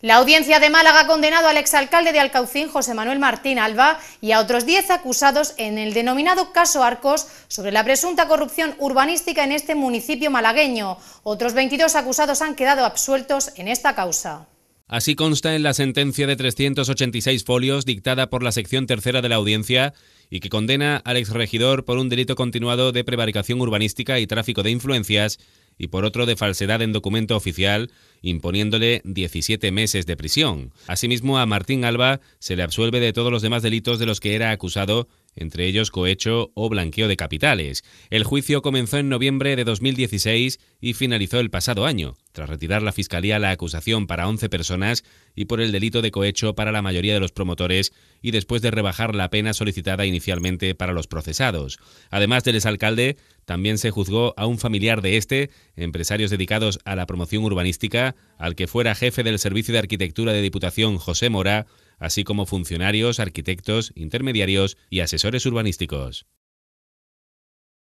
La audiencia de Málaga ha condenado al exalcalde de Alcaucín, José Manuel Martín Alba, y a otros 10 acusados en el denominado caso Arcos sobre la presunta corrupción urbanística en este municipio malagueño. Otros 22 acusados han quedado absueltos en esta causa. Así consta en la sentencia de 386 folios dictada por la sección tercera de la audiencia y que condena al exregidor por un delito continuado de prevaricación urbanística y tráfico de influencias y por otro de falsedad en documento oficial, imponiéndole 17 meses de prisión. Asimismo, a Martín Alba se le absuelve de todos los demás delitos de los que era acusado entre ellos cohecho o blanqueo de capitales. El juicio comenzó en noviembre de 2016 y finalizó el pasado año, tras retirar la Fiscalía la acusación para 11 personas y por el delito de cohecho para la mayoría de los promotores y después de rebajar la pena solicitada inicialmente para los procesados. Además del exalcalde, también se juzgó a un familiar de este, empresarios dedicados a la promoción urbanística, al que fuera jefe del Servicio de Arquitectura de Diputación José Mora, así como funcionarios, arquitectos, intermediarios y asesores urbanísticos.